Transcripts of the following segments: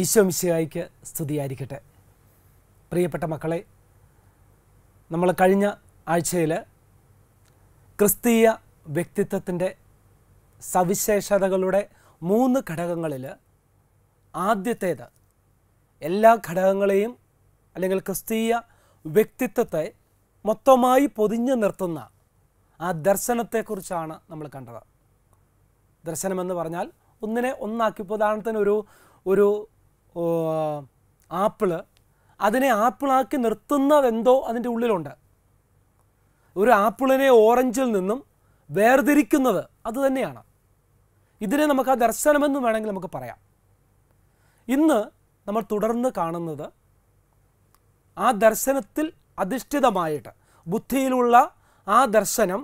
ഈശോ മിശിഹായിക്ക് സ്തുതിയായിരിക്കട്ടെ പ്രിയപ്പെട്ട മക്കളെ നമ്മൾ കഴിഞ്ഞ ആഴ്ചയിൽ ക്രിസ്തീയ വ്യക്തിത്വത്തിൻ്റെ സവിശേഷതകളുടെ മൂന്ന് ഘടകങ്ങളിൽ ആദ്യത്തേത് എല്ലാ ഘടകങ്ങളെയും അല്ലെങ്കിൽ ക്രിസ്തീയ വ്യക്തിത്വത്തെ മൊത്തമായി പൊതിഞ്ഞു നിർത്തുന്ന ആ ദർശനത്തെക്കുറിച്ചാണ് നമ്മൾ കണ്ടത് ദർശനമെന്ന് പറഞ്ഞാൽ ഒന്നിനെ ഒന്നാക്കി ഉദാഹരണത്തിന് ഒരു ഒരു ആപ്പിള് അതിനെ ആപ്പിളാക്കി നിർത്തുന്നതെന്തോ അതിൻ്റെ ഉള്ളിലുണ്ട് ഒരു ആപ്പിളിനെ ഓറഞ്ചിൽ നിന്നും വേർതിരിക്കുന്നത് അത് തന്നെയാണ് ഇതിനെ നമുക്ക് ആ ദർശനമെന്ന് വേണമെങ്കിൽ നമുക്ക് പറയാം ഇന്ന് നമ്മൾ തുടർന്ന് കാണുന്നത് ആ ദർശനത്തിൽ അധിഷ്ഠിതമായിട്ട് ബുദ്ധിയിലുള്ള ആ ദർശനം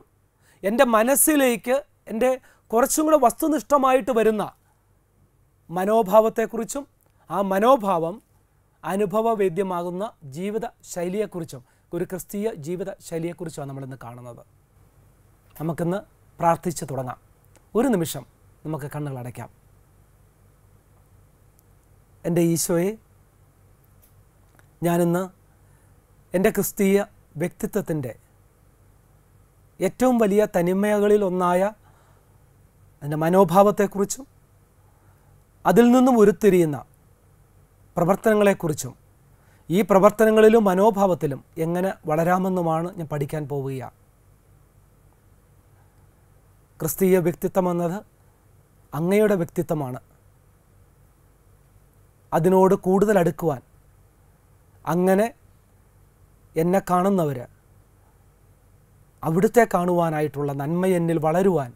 എൻ്റെ മനസ്സിലേക്ക് എൻ്റെ കുറച്ചും കൂടെ വസ്തുനിഷ്ഠമായിട്ട് വരുന്ന മനോഭാവത്തെക്കുറിച്ചും ആ മനോഭാവം അനുഭവവേദ്യമാകുന്ന ജീവിത ശൈലിയെക്കുറിച്ചും ഒരു ക്രിസ്തീയ ജീവിത ശൈലിയെക്കുറിച്ചുമാണ് നമ്മളിന്ന് കാണുന്നത് നമുക്കിന്ന് പ്രാർത്ഥിച്ച് തുടങ്ങാം ഒരു നിമിഷം നമുക്ക് കണ്ണുകൾ അടയ്ക്കാം എൻ്റെ ഈശോയെ ഞാനിന്ന് എൻ്റെ ക്രിസ്തീയ വ്യക്തിത്വത്തിൻ്റെ ഏറ്റവും വലിയ തനിമകളിൽ ഒന്നായ എൻ്റെ മനോഭാവത്തെക്കുറിച്ചും അതിൽ നിന്നും ഉരുത്തിരിയുന്ന പ്രവർത്തനങ്ങളെക്കുറിച്ചും ഈ പ്രവർത്തനങ്ങളിലും മനോഭാവത്തിലും എങ്ങനെ വളരാമെന്നുമാണ് ഞാൻ പഠിക്കാൻ പോവുക ക്രിസ്തീയ വ്യക്തിത്വം എന്നത് അങ്ങയുടെ വ്യക്തിത്വമാണ് അതിനോട് കൂടുതൽ അടുക്കുവാൻ അങ്ങനെ എന്നെ കാണുന്നവർ അവിടുത്തെ കാണുവാനായിട്ടുള്ള നന്മ എന്നിൽ വളരുവാൻ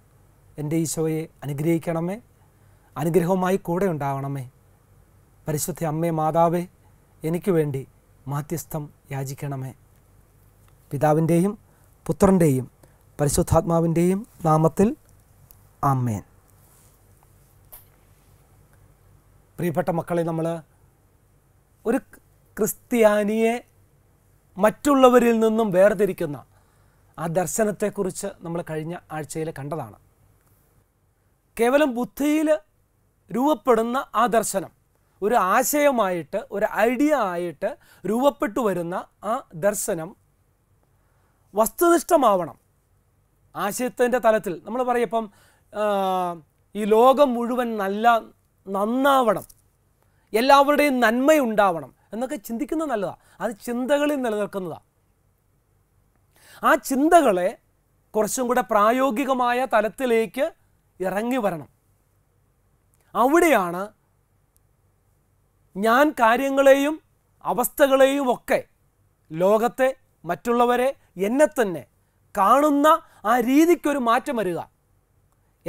എൻ്റെ ഈശോയെ അനുഗ്രഹിക്കണമേ അനുഗ്രഹവുമായി കൂടെ ഉണ്ടാവണമേ പരിശുദ്ധ അമ്മേ മാതാവേ എനിക്ക് വേണ്ടി മാധ്യസ്ഥം യാചിക്കണമേ പിതാവിൻ്റെയും പുത്രൻ്റെയും പരിശുദ്ധാത്മാവിൻ്റെയും നാമത്തിൽ ആമേൻ പ്രിയപ്പെട്ട മക്കളെ നമ്മൾ ഒരു ക്രിസ്ത്യാനിയെ മറ്റുള്ളവരിൽ നിന്നും വേർതിരിക്കുന്ന ആ ദർശനത്തെക്കുറിച്ച് നമ്മൾ കഴിഞ്ഞ ആഴ്ചയിൽ കണ്ടതാണ് കേവലം ബുദ്ധിയിൽ രൂപപ്പെടുന്ന ആ ദർശനം ഒരു ആശയമായിട്ട് ഒരു ഐഡിയ ആയിട്ട് രൂപപ്പെട്ടു വരുന്ന ആ ദർശനം വസ്തുനിഷ്ഠമാവണം ആശയത്തിൻ്റെ തലത്തിൽ നമ്മൾ പറയപ്പം ഈ ലോകം മുഴുവൻ നല്ല നന്നാവണം എല്ലാവരുടെയും നന്മയുണ്ടാവണം എന്നൊക്കെ ചിന്തിക്കുന്നത് നല്ലതാണ് അത് ചിന്തകളിൽ നിലനിൽക്കുന്നതാണ് ആ ചിന്തകളെ കുറച്ചും കൂടെ പ്രായോഗികമായ തലത്തിലേക്ക് ഇറങ്ങി വരണം അവിടെയാണ് ഞാൻ കാര്യങ്ങളെയും അവസ്ഥകളെയും ഒക്കെ ലോകത്തെ മറ്റുള്ളവരെ എന്നെ തന്നെ കാണുന്ന ആ രീതിക്കൊരു മാറ്റം വരിക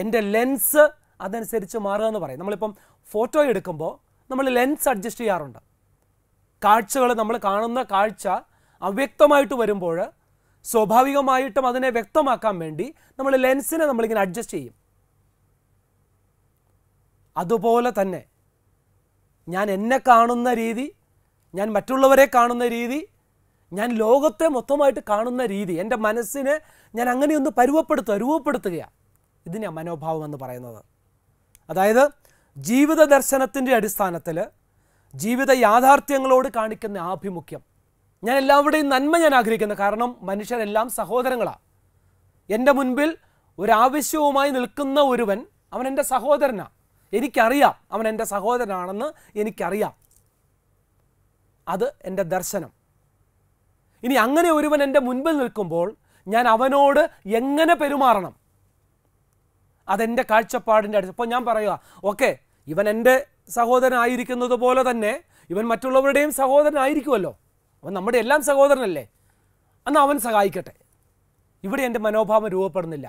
എൻ്റെ ലെൻസ് അതനുസരിച്ച് മാറുക എന്ന് പറയും നമ്മളിപ്പം ഫോട്ടോ എടുക്കുമ്പോൾ നമ്മൾ ലെൻസ് അഡ്ജസ്റ്റ് ചെയ്യാറുണ്ട് കാഴ്ചകൾ നമ്മൾ കാണുന്ന കാഴ്ച അവ്യക്തമായിട്ട് വരുമ്പോൾ സ്വാഭാവികമായിട്ടും അതിനെ വ്യക്തമാക്കാൻ വേണ്ടി നമ്മൾ ലെൻസിനെ നമ്മളിങ്ങനെ അഡ്ജസ്റ്റ് ചെയ്യും അതുപോലെ തന്നെ ഞാൻ എന്നെ കാണുന്ന രീതി ഞാൻ മറ്റുള്ളവരെ കാണുന്ന രീതി ഞാൻ ലോകത്തെ മൊത്തമായിട്ട് കാണുന്ന രീതി എൻ്റെ മനസ്സിനെ ഞാൻ അങ്ങനെയൊന്ന് പരുവപ്പെടുത്തുക രൂപപ്പെടുത്തുകയാണ് ഇതിനെയാണ് മനോഭാവം എന്ന് പറയുന്നത് അതായത് ജീവിത ദർശനത്തിൻ്റെ അടിസ്ഥാനത്തിൽ ജീവിത യാഥാർത്ഥ്യങ്ങളോട് കാണിക്കുന്ന ആഭിമുഖ്യം ഞാൻ എല്ലാവരുടെയും നന്മ ഞാൻ ആഗ്രഹിക്കുന്നു കാരണം മനുഷ്യരെല്ലാം സഹോദരങ്ങളാണ് എൻ്റെ മുൻപിൽ ഒരാവശ്യവുമായി നിൽക്കുന്ന ഒരുവൻ അവൻ എൻ്റെ സഹോദരനാണ് എനിക്കറിയാം അവൻ എൻ്റെ സഹോദരനാണെന്ന് എനിക്കറിയാം അത് എൻ്റെ ദർശനം ഇനി അങ്ങനെ ഒരുവൻ എൻ്റെ മുൻപിൽ നിൽക്കുമ്പോൾ ഞാൻ അവനോട് എങ്ങനെ പെരുമാറണം അതെൻ്റെ കാഴ്ചപ്പാടിൻ്റെ അടുത്ത് ഇപ്പോൾ ഞാൻ പറയുക ഓക്കെ ഇവൻ എൻ്റെ സഹോദരനായിരിക്കുന്നത് പോലെ തന്നെ ഇവൻ മറ്റുള്ളവരുടെയും സഹോദരനായിരിക്കുമല്ലോ അവൻ നമ്മുടെ എല്ലാം സഹോദരനല്ലേ അന്ന് അവൻ സഹായിക്കട്ടെ ഇവിടെ എൻ്റെ മനോഭാവം രൂപപ്പെടുന്നില്ല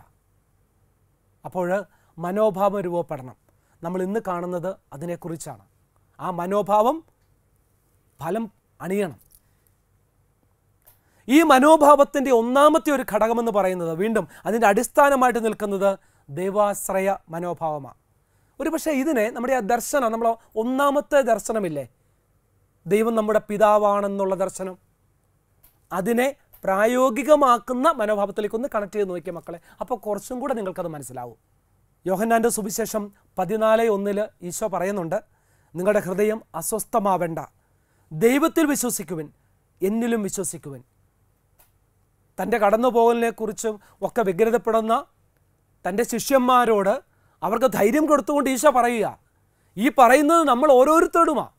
അപ്പോൾ മനോഭാവം രൂപപ്പെടണം നമ്മൾ ഇന്ന് കാണുന്നത് അതിനെക്കുറിച്ചാണ് ആ മനോഭാവം ഫലം അണിയണം ഈ മനോഭാവത്തിൻ്റെ ഒന്നാമത്തെ ഒരു ഘടകമെന്ന് പറയുന്നത് വീണ്ടും അതിൻ്റെ അടിസ്ഥാനമായിട്ട് നിൽക്കുന്നത് ദൈവാശ്രയ മനോഭാവമാണ് ഒരു പക്ഷേ ഇതിനെ നമ്മുടെ ആ ദർശനം നമ്മൾ ഒന്നാമത്തെ ദർശനമില്ലേ ദൈവം നമ്മുടെ പിതാവാണെന്നുള്ള ദർശനം അതിനെ പ്രായോഗികമാക്കുന്ന മനോഭാവത്തിലേക്കൊന്ന് ഒന്ന് കണക്ട് ചെയ്ത് നോക്കിയ മക്കളെ അപ്പോൾ കുറച്ചും കൂടെ നിങ്ങൾക്കത് മനസ്സിലാവും യോഹന്നാൻ്റെ സുവിശേഷം പതിനാല് ഒന്നിൽ ഈശോ പറയുന്നുണ്ട് നിങ്ങളുടെ ഹൃദയം അസ്വസ്ഥമാവേണ്ട ദൈവത്തിൽ വിശ്വസിക്കുവിൻ എന്നിലും വിശ്വസിക്കുവിൻ തൻ്റെ കടന്നുപോകലിനെക്കുറിച്ചും ഒക്കെ വ്യഗ്രതപ്പെടുന്ന തൻ്റെ ശിഷ്യന്മാരോട് അവർക്ക് ധൈര്യം കൊടുത്തുകൊണ്ട് ഈശോ പറയുക ഈ പറയുന്നത് നമ്മൾ ഓരോരുത്തരോടുമാണ്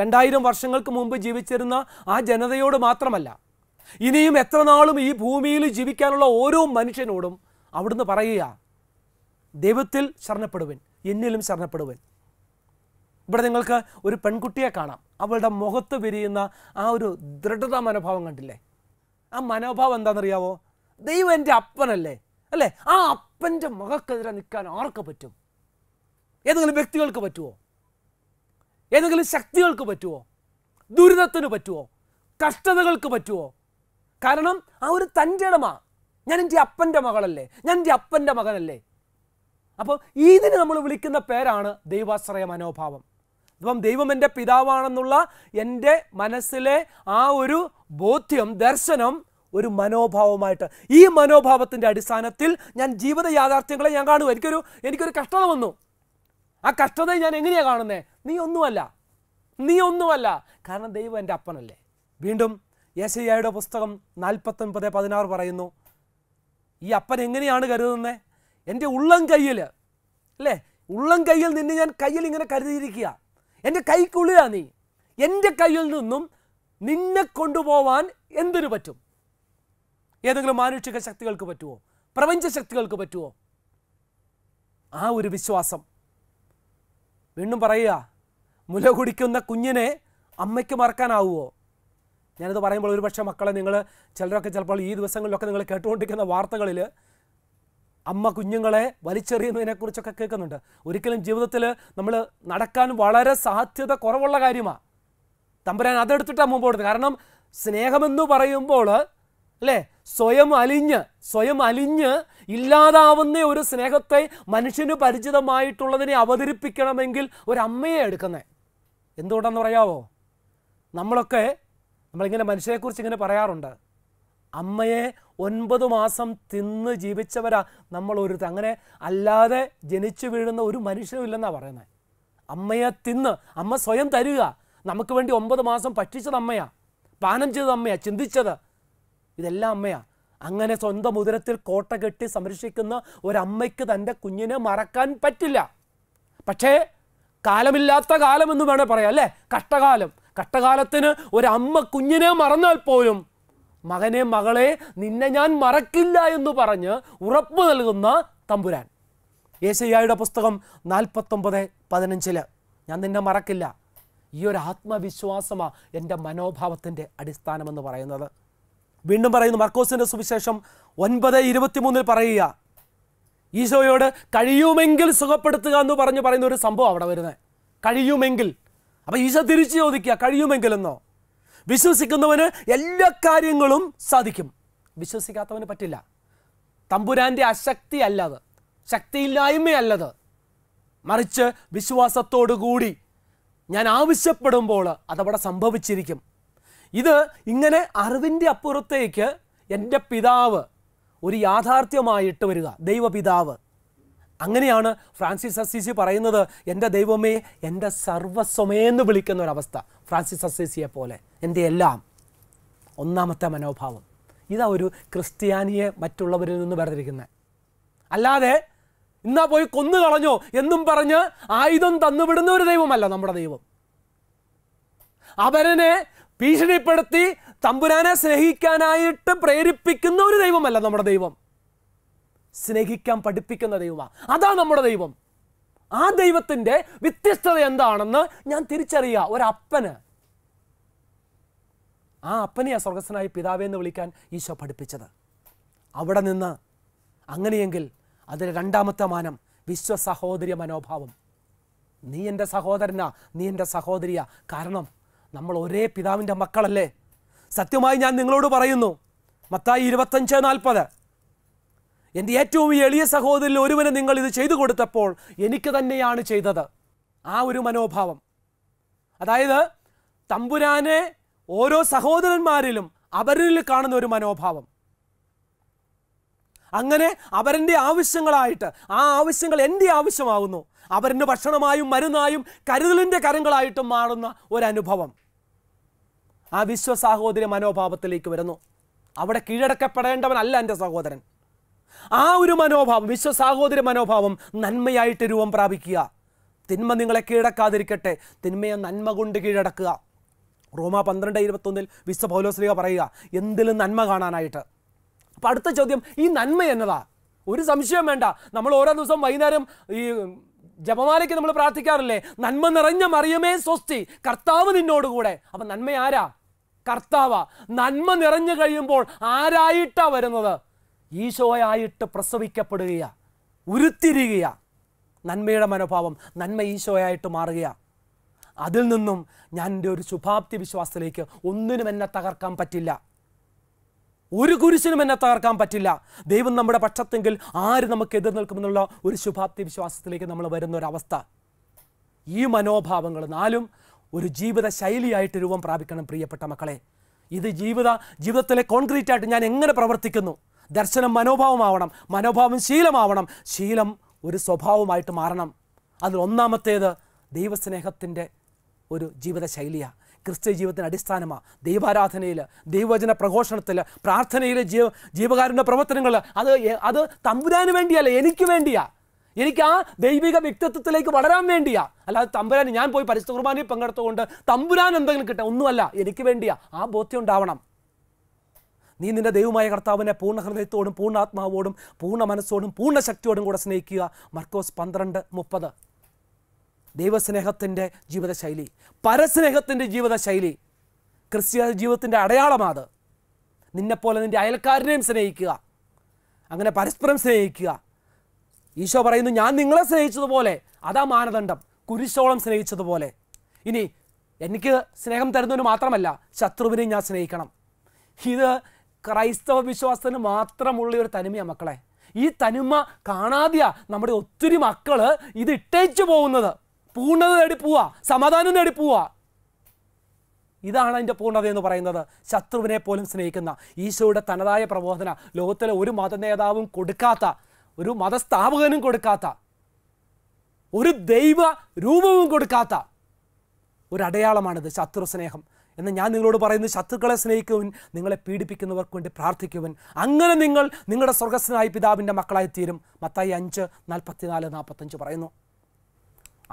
രണ്ടായിരം വർഷങ്ങൾക്ക് മുമ്പ് ജീവിച്ചിരുന്ന ആ ജനതയോട് മാത്രമല്ല ഇനിയും എത്ര നാളും ഈ ഭൂമിയിൽ ജീവിക്കാനുള്ള ഓരോ മനുഷ്യനോടും അവിടുന്ന് പറയുക ദൈവത്തിൽ ശരണപ്പെടുവൻ എന്നിലും ശരണപ്പെടുവൻ ഇവിടെ നിങ്ങൾക്ക് ഒരു പെൺകുട്ടിയെ കാണാം അവളുടെ മുഖത്ത് വിരിയുന്ന ആ ഒരു ദൃഢത മനോഭാവം കണ്ടില്ലേ ആ മനോഭാവം എന്താണെന്നറിയാവോ ദൈവം എൻ്റെ അപ്പനല്ലേ അല്ലേ ആ അപ്പൻ്റെ മുഖക്കെതിരെ നിൽക്കാൻ ആർക്ക് പറ്റും ഏതെങ്കിലും വ്യക്തികൾക്ക് പറ്റുമോ ഏതെങ്കിലും ശക്തികൾക്ക് പറ്റുമോ ദുരിതത്തിന് പറ്റുമോ കഷ്ടതകൾക്ക് പറ്റുമോ കാരണം ആ ഒരു തൻ്റെ ഇടമാ ഞാൻ എൻ്റെ അപ്പൻ്റെ മകളല്ലേ ഞാൻ എൻ്റെ അപ്പൻ്റെ മകനല്ലേ അപ്പോൾ ഇതിന് നമ്മൾ വിളിക്കുന്ന പേരാണ് ദൈവാശ്രയ മനോഭാവം അപ്പം ദൈവം എൻ്റെ പിതാവാണെന്നുള്ള എൻ്റെ മനസ്സിലെ ആ ഒരു ബോധ്യം ദർശനം ഒരു മനോഭാവമായിട്ട് ഈ മനോഭാവത്തിൻ്റെ അടിസ്ഥാനത്തിൽ ഞാൻ ജീവിത യാഥാർത്ഥ്യങ്ങളെ ഞാൻ കാണുക എനിക്കൊരു എനിക്കൊരു കഷ്ടത വന്നു ആ കഷ്ടത ഞാൻ എങ്ങനെയാണ് കാണുന്നത് നീ ഒന്നുമല്ല നീ ഒന്നുമല്ല കാരണം ദൈവം എൻ്റെ അപ്പനല്ലേ വീണ്ടും യേശയ്യായുടെ പുസ്തകം നാൽപ്പത്തൊൻപത് പതിനാറ് പറയുന്നു ഈ അപ്പൻ എങ്ങനെയാണ് കരുതുന്നത് എൻ്റെ ഉള്ളം കയ്യിൽ അല്ലേ ഉള്ളം കയ്യിൽ നിന്ന് ഞാൻ കയ്യിൽ ഇങ്ങനെ കരുതിയിരിക്കുക എൻ്റെ കൈക്കുള്ളിലാണ് നീ എൻ്റെ കയ്യിൽ നിന്നും നിന്നെ കൊണ്ടുപോവാൻ എന്തിനു പറ്റും ഏതെങ്കിലും മാനുഷിക ശക്തികൾക്ക് പറ്റുമോ പ്രപഞ്ച ശക്തികൾക്ക് പറ്റുമോ ആ ഒരു വിശ്വാസം വീണ്ടും പറയുക മുല കുടിക്കുന്ന കുഞ്ഞിനെ അമ്മയ്ക്ക് മറക്കാനാവുമോ ഞാനത് പറയുമ്പോൾ ഒരുപക്ഷെ മക്കളെ നിങ്ങൾ ചിലരൊക്കെ ചിലപ്പോൾ ഈ ദിവസങ്ങളിലൊക്കെ നിങ്ങൾ കേട്ടുകൊണ്ടിരിക്കുന്ന വാർത്തകളിൽ അമ്മ കുഞ്ഞുങ്ങളെ കുറിച്ചൊക്കെ കേൾക്കുന്നുണ്ട് ഒരിക്കലും ജീവിതത്തിൽ നമ്മൾ നടക്കാൻ വളരെ സാധ്യത കുറവുള്ള കാര്യമാണ് തമ്പുരാൻ അതെടുത്തിട്ടാണ് മുമ്പോട്ട് കാരണം സ്നേഹമെന്ന് പറയുമ്പോൾ അല്ലേ സ്വയം അലിഞ്ഞ് സ്വയം അലിഞ്ഞ് ഇല്ലാതാവുന്ന ഒരു സ്നേഹത്തെ മനുഷ്യന് പരിചിതമായിട്ടുള്ളതിനെ അവതരിപ്പിക്കണമെങ്കിൽ ഒരമ്മയെ എടുക്കുന്നത് എന്തുകൊണ്ടെന്ന് പറയാവോ നമ്മളൊക്കെ നമ്മളിങ്ങനെ മനുഷ്യരെക്കുറിച്ച് ഇങ്ങനെ പറയാറുണ്ട് അമ്മയെ ഒൻപത് മാസം തിന്ന് ജീവിച്ചവരാ നമ്മൾ ഒരു അങ്ങനെ അല്ലാതെ ജനിച്ചു വീഴുന്ന ഒരു മനുഷ്യനുമില്ലെന്നാണ് പറയുന്നത് അമ്മയെ തിന്ന് അമ്മ സ്വയം തരിക നമുക്ക് വേണ്ടി ഒമ്പത് മാസം പറ്റിച്ചത് അമ്മയാ പാനം ചെയ്തത് അമ്മയാ ചിന്തിച്ചത് ഇതെല്ലാം അമ്മയാ അങ്ങനെ സ്വന്തം ഉദരത്തിൽ കോട്ട കെട്ടി സംരക്ഷിക്കുന്ന ഒരമ്മയ്ക്ക് തൻ്റെ കുഞ്ഞിനെ മറക്കാൻ പറ്റില്ല പക്ഷേ കാലമില്ലാത്ത കാലം എന്ന് വേണേൽ പറയാം അല്ലേ കഷ്ടകാലം കഷ്ടകാലത്തിന് ഒരമ്മ കുഞ്ഞിനെ മറന്നാൽ പോലും മകനെ മകളെ നിന്നെ ഞാൻ മറക്കില്ല എന്ന് പറഞ്ഞ് ഉറപ്പ് നൽകുന്ന തമ്പുരാൻ യേശയ്യായുടെ പുസ്തകം നാൽപ്പത്തൊമ്പത് പതിനഞ്ചിൽ ഞാൻ നിന്നെ മറക്കില്ല ഈ ഒരു ആത്മവിശ്വാസമാണ് എൻ്റെ മനോഭാവത്തിൻ്റെ അടിസ്ഥാനമെന്ന് പറയുന്നത് വീണ്ടും പറയുന്നു മർക്കോസിൻ്റെ സുവിശേഷം ഒൻപത് ഇരുപത്തിമൂന്നിൽ പറയുക ഈശോയോട് കഴിയുമെങ്കിൽ സുഖപ്പെടുത്തുക എന്ന് പറഞ്ഞ് പറയുന്ന ഒരു സംഭവം അവിടെ വരുന്നത് കഴിയുമെങ്കിൽ അപ്പോൾ ഈശോ തിരിച്ചു ചോദിക്കുക കഴിയുമെങ്കിൽ എന്നോ വിശ്വസിക്കുന്നവന് എല്ലാ കാര്യങ്ങളും സാധിക്കും വിശ്വസിക്കാത്തവന് പറ്റില്ല തമ്പുരാൻ്റെ അശക്തി അല്ലത് ശക്തിയില്ലായ്മയല്ലത് മറിച്ച് വിശ്വാസത്തോടുകൂടി ഞാൻ ആവശ്യപ്പെടുമ്പോൾ അതവിടെ സംഭവിച്ചിരിക്കും ഇത് ഇങ്ങനെ അറിവിൻ്റെ അപ്പുറത്തേക്ക് എൻ്റെ പിതാവ് ഒരു യാഥാർത്ഥ്യമായിട്ട് വരിക ദൈവപിതാവ് അങ്ങനെയാണ് ഫ്രാൻസിസ് അസീസി പറയുന്നത് എൻ്റെ ദൈവമേ എൻ്റെ സർവസ്വമേന്ന് വിളിക്കുന്ന ഒരവസ്ഥ ഫ്രാൻസിസ് അസേസിയെ പോലെ എന്തെല്ലാം എല്ലാം ഒന്നാമത്തെ മനോഭാവം ഇതാ ഒരു ക്രിസ്ത്യാനിയെ മറ്റുള്ളവരിൽ നിന്ന് വേർതിരിക്കുന്നത് അല്ലാതെ ഇന്നാ പോയി കൊന്നു കളഞ്ഞോ എന്നും പറഞ്ഞ് ആയുധം തന്നുവിടുന്ന ഒരു ദൈവമല്ല നമ്മുടെ ദൈവം അവരനെ ഭീഷണിപ്പെടുത്തി തമ്പുരാനെ സ്നേഹിക്കാനായിട്ട് പ്രേരിപ്പിക്കുന്ന ഒരു ദൈവമല്ല നമ്മുടെ ദൈവം സ്നേഹിക്കാൻ പഠിപ്പിക്കുന്ന ദൈവമാണ് അതാ നമ്മുടെ ദൈവം ആ ദൈവത്തിൻ്റെ വ്യത്യസ്തത എന്താണെന്ന് ഞാൻ തിരിച്ചറിയുക ഒരപ്പന് ആ അപ്പനെയാണ് ആ പിതാവേ എന്ന് വിളിക്കാൻ ഈശോ പഠിപ്പിച്ചത് അവിടെ നിന്ന് അങ്ങനെയെങ്കിൽ അതിലെ രണ്ടാമത്തെ മാനം വിശ്വസഹോദര്യ മനോഭാവം നീ എൻ്റെ സഹോദരനാ നീ എൻ്റെ സഹോദരിയാ കാരണം നമ്മൾ ഒരേ പിതാവിൻ്റെ മക്കളല്ലേ സത്യമായി ഞാൻ നിങ്ങളോട് പറയുന്നു മത്തായി ഇരുപത്തഞ്ച് നാൽപ്പത് എൻ്റെ ഏറ്റവും എളിയ സഹോദരിൽ ഒരുവന് നിങ്ങൾ ഇത് ചെയ്തു കൊടുത്തപ്പോൾ എനിക്ക് തന്നെയാണ് ചെയ്തത് ആ ഒരു മനോഭാവം അതായത് തമ്പുരാനെ ഓരോ സഹോദരന്മാരിലും അവരിൽ കാണുന്ന ഒരു മനോഭാവം അങ്ങനെ അവരൻ്റെ ആവശ്യങ്ങളായിട്ട് ആ ആവശ്യങ്ങൾ എൻ്റെ ആവശ്യമാകുന്നു അവരൻ്റെ ഭക്ഷണമായും മരുന്നായും കരുതലിൻ്റെ കരങ്ങളായിട്ടും മാറുന്ന ഒരനുഭവം ആ വിശ്വ മനോഭാവത്തിലേക്ക് വരുന്നു അവിടെ കീഴടക്കപ്പെടേണ്ടവനല്ല എൻ്റെ സഹോദരൻ ആ ഒരു മനോഭാവം വിശ്വസാഹോദര മനോഭാവം നന്മയായിട്ട് രൂപം പ്രാപിക്കുക തിന്മ നിങ്ങളെ കീഴടക്കാതിരിക്കട്ടെ തിന്മയെ നന്മ കൊണ്ട് കീഴടക്കുക റോമ പന്ത്രണ്ട് ഇരുപത്തൊന്നിൽ വിശ്വ പൗലോസ്ലിക പറയുക എന്തിലും നന്മ കാണാനായിട്ട് അപ്പം അടുത്ത ചോദ്യം ഈ നന്മ എന്നതാ ഒരു സംശയം വേണ്ട നമ്മൾ ഓരോ ദിവസം വൈകുന്നേരം ഈ ജപമാലയ്ക്ക് നമ്മൾ പ്രാർത്ഥിക്കാറില്ലേ നന്മ നിറഞ്ഞ മറിയമേ സ്വസ്തി കർത്താവ് നിന്നോടുകൂടെ അപ്പം നന്മ ആരാ കർത്താവ നന്മ നിറഞ്ഞു കഴിയുമ്പോൾ ആരായിട്ടാ വരുന്നത് ഈശോയായിട്ട് പ്രസവിക്കപ്പെടുകയാണ് ഉരുത്തിരിയുക നന്മയുടെ മനോഭാവം നന്മ ഈശോയായിട്ട് മാറുക അതിൽ നിന്നും ഞാൻ എൻ്റെ ഒരു ശുഭാപ്തി വിശ്വാസത്തിലേക്ക് ഒന്നിനും എന്നെ തകർക്കാൻ പറ്റില്ല ഒരു കുരിശിനും എന്നെ തകർക്കാൻ പറ്റില്ല ദൈവം നമ്മുടെ പക്ഷത്തെങ്കിൽ ആര് നമുക്ക് എതിർ നിൽക്കുമെന്നുള്ള ഒരു ശുഭാപ്തി വിശ്വാസത്തിലേക്ക് നമ്മൾ വരുന്ന ഒരവസ്ഥ ഈ മനോഭാവങ്ങൾ നാലും ഒരു ജീവിത ശൈലിയായിട്ട് രൂപം പ്രാപിക്കണം പ്രിയപ്പെട്ട മക്കളെ ഇത് ജീവിത ജീവിതത്തിലെ കോൺക്രീറ്റായിട്ട് ഞാൻ എങ്ങനെ പ്രവർത്തിക്കുന്നു ദർശനം മനോഭാവമാവണം മനോഭാവം ശീലമാവണം ശീലം ഒരു സ്വഭാവമായിട്ട് മാറണം അതിൽ ഒന്നാമത്തേത് ദൈവസ്നേഹത്തിൻ്റെ ഒരു ജീവിതശൈലിയാണ് ക്രിസ്ത്യ ജീവിതത്തിന് അടിസ്ഥാനമാണ് ദൈവാരാധനയിൽ ദൈവവചന പ്രഘോഷണത്തിൽ പ്രാർത്ഥനയിൽ ജീവ ജീവകാരുടെ പ്രവർത്തനങ്ങൾ അത് അത് തമ്പുരാന് വേണ്ടിയല്ല എനിക്ക് വേണ്ടിയാ എനിക്ക് ആ ദൈവിക വ്യക്തിത്വത്തിലേക്ക് വളരാൻ വേണ്ടിയാ അല്ലാതെ തമ്പുരാൻ ഞാൻ പോയി പരിശുദ്ധ കുർബാനയിൽ പങ്കെടുത്തുകൊണ്ട് തമ്പുരാൻ എന്തെങ്കിലും കിട്ടുക ഒന്നുമല്ല എനിക്ക് വേണ്ടിയാ ആ ബോധ്യം ഉണ്ടാവണം നീ നിന്റെ ദൈവമായ കർത്താവിനെ പൂർണ്ണ ഹൃദയത്തോടും പൂർണ്ണ ആത്മാവോടും പൂർണ്ണ മനസ്സോടും പൂർണ്ണ ശക്തിയോടും കൂടെ സ്നേഹിക്കുക മർക്കോസ് പന്ത്രണ്ട് മുപ്പത് ദൈവസ്നേഹത്തിൻ്റെ ജീവിതശൈലി പരസ്നേഹത്തിൻ്റെ ജീവിതശൈലി ക്രിസ്ത്യ ജീവിതത്തിൻ്റെ അടയാളമാത് നിന്നെപ്പോലെ നിൻ്റെ അയൽക്കാരനെയും സ്നേഹിക്കുക അങ്ങനെ പരസ്പരം സ്നേഹിക്കുക ഈശോ പറയുന്നു ഞാൻ നിങ്ങളെ സ്നേഹിച്ചതുപോലെ അതാ മാനദണ്ഡം കുരിശോളം സ്നേഹിച്ചതുപോലെ ഇനി എനിക്ക് സ്നേഹം തരുന്നതിന് മാത്രമല്ല ശത്രുവിനെയും ഞാൻ സ്നേഹിക്കണം ഇത് ക്രൈസ്തവ വിശ്വാസത്തിന് മാത്രമുള്ള ഒരു തനിമയാണ് മക്കളെ ഈ തനിമ കാണാതെയാ നമ്മുടെ ഒത്തിരി മക്കൾ ഇത് ഇട്ടേച്ചു പോകുന്നത് പൂർണ്ണത നേടി പോവുക സമാധാനം നേടി പോവുക ഇതാണ് അതിൻ്റെ പൂർണ്ണത എന്ന് പറയുന്നത് ശത്രുവിനെ പോലും സ്നേഹിക്കുന്ന ഈശോയുടെ തനതായ പ്രബോധന ലോകത്തിലെ ഒരു മത നേതാവും കൊടുക്കാത്ത ഒരു മതസ്ഥാപകനും കൊടുക്കാത്ത ഒരു ദൈവ രൂപവും കൊടുക്കാത്ത ഒരു അടയാളമാണിത് ശത്രു സ്നേഹം എന്നാൽ ഞാൻ നിങ്ങളോട് പറയുന്നത് ശത്രുക്കളെ സ്നേഹിക്കുവൻ നിങ്ങളെ പീഡിപ്പിക്കുന്നവർക്ക് വേണ്ടി പ്രാർത്ഥിക്കുവൻ അങ്ങനെ നിങ്ങൾ നിങ്ങളുടെ സ്വർഗസ്നായ പിതാവിൻ്റെ മക്കളായിത്തീരും മത്തായി അഞ്ച് നാൽപ്പത്തിനാല് നാൽപ്പത്തഞ്ച് പറയുന്നു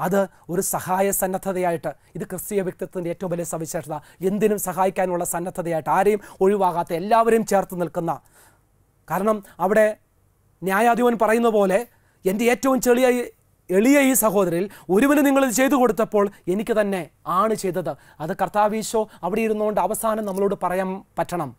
അത് ഒരു സഹായ സന്നദ്ധതയായിട്ട് ഇത് ക്രിസ്തീയ വ്യക്തിത്വത്തിൻ്റെ ഏറ്റവും വലിയ സവിശേഷത എന്തിനും സഹായിക്കാനുള്ള സന്നദ്ധതയായിട്ട് ആരെയും ഒഴിവാകാത്ത എല്ലാവരെയും ചേർത്ത് നിൽക്കുന്ന കാരണം അവിടെ ന്യായാധിപൻ പറയുന്ന പോലെ എൻ്റെ ഏറ്റവും ചെളിയായി എളിയ ഈ സഹോദരിൽ ഒരുവന് നിങ്ങളിത് ചെയ്തു കൊടുത്തപ്പോൾ എനിക്ക് തന്നെ ആണ് ചെയ്തത് അത് കർത്താവീശോ അവിടെ ഇരുന്നുകൊണ്ട് അവസാനം നമ്മളോട് പറയാൻ പറ്റണം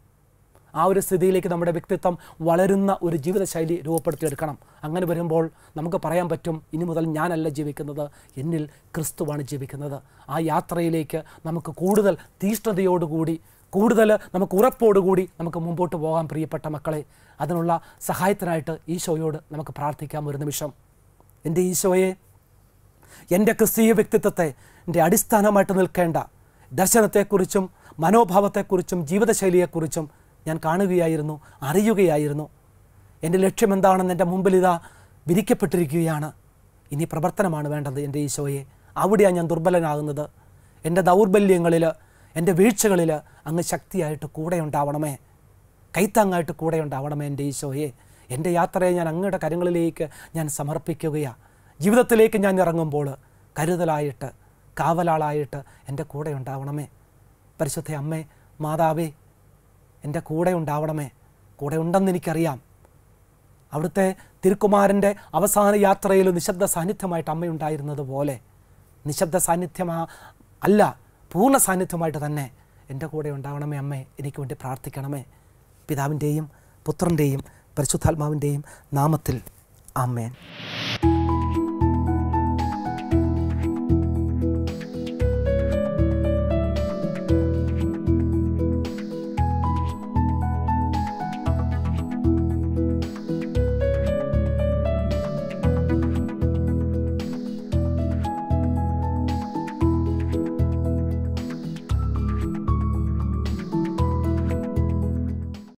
ആ ഒരു സ്ഥിതിയിലേക്ക് നമ്മുടെ വ്യക്തിത്വം വളരുന്ന ഒരു ജീവിതശൈലി രൂപപ്പെടുത്തിയെടുക്കണം അങ്ങനെ വരുമ്പോൾ നമുക്ക് പറയാൻ പറ്റും ഇനി മുതൽ ഞാനല്ല ജീവിക്കുന്നത് എന്നിൽ ക്രിസ്തുവാണ് ജീവിക്കുന്നത് ആ യാത്രയിലേക്ക് നമുക്ക് കൂടുതൽ തീഷ്ണതയോടുകൂടി കൂടുതൽ നമുക്ക് ഉറപ്പോടുകൂടി നമുക്ക് മുമ്പോട്ട് പോകാൻ പ്രിയപ്പെട്ട മക്കളെ അതിനുള്ള സഹായത്തിനായിട്ട് ഈശോയോട് നമുക്ക് പ്രാർത്ഥിക്കാം ഒരു നിമിഷം എൻ്റെ ഈശോയെ എൻ്റെ ക്രിസ്തീയ വ്യക്തിത്വത്തെ എൻ്റെ അടിസ്ഥാനമായിട്ട് നിൽക്കേണ്ട ദർശനത്തെക്കുറിച്ചും മനോഭാവത്തെക്കുറിച്ചും ജീവിതശൈലിയെക്കുറിച്ചും ഞാൻ കാണുകയായിരുന്നു അറിയുകയായിരുന്നു എൻ്റെ ലക്ഷ്യം എന്താണെന്ന് എൻ്റെ മുമ്പിൽ ഇതാ വിധിക്കപ്പെട്ടിരിക്കുകയാണ് ഇനി പ്രവർത്തനമാണ് വേണ്ടത് എൻ്റെ ഈശോയെ അവിടെയാണ് ഞാൻ ദുർബലനാകുന്നത് എൻ്റെ ദൗർബല്യങ്ങളിൽ എൻ്റെ വീഴ്ചകളിൽ അങ്ങ് ശക്തിയായിട്ട് കൂടെ ഉണ്ടാവണമേ കൈത്താങ്ങായിട്ട് കൂടെ ഉണ്ടാവണമേ എൻ്റെ ഈശോയെ എൻ്റെ യാത്രയെ ഞാൻ അങ്ങയുടെ കരങ്ങളിലേക്ക് ഞാൻ സമർപ്പിക്കുകയാണ് ജീവിതത്തിലേക്ക് ഞാൻ ഇറങ്ങുമ്പോൾ കരുതലായിട്ട് കാവലാളായിട്ട് എൻ്റെ കൂടെ ഉണ്ടാവണമേ പരിശുദ്ധ അമ്മേ മാതാവേ എൻ്റെ കൂടെ ഉണ്ടാവണമേ കൂടെ ഉണ്ടെന്ന് എനിക്കറിയാം അവിടുത്തെ തിരുക്കുമാരൻ്റെ അവസാന യാത്രയിൽ നിശബ്ദ സാന്നിധ്യമായിട്ട് അമ്മയുണ്ടായിരുന്നത് പോലെ നിശബ്ദ സാന്നിധ്യമാ അല്ല പൂർണ്ണ സാന്നിധ്യമായിട്ട് തന്നെ എൻ്റെ കൂടെ ഉണ്ടാവണമേ അമ്മേ എനിക്ക് വേണ്ടി പ്രാർത്ഥിക്കണമേ പിതാവിൻ്റെയും പുത്രൻ്റെയും പരിശുദ്ധാത്മാവിൻ്റെയും നാമത്തിൽ അമ്മേൻ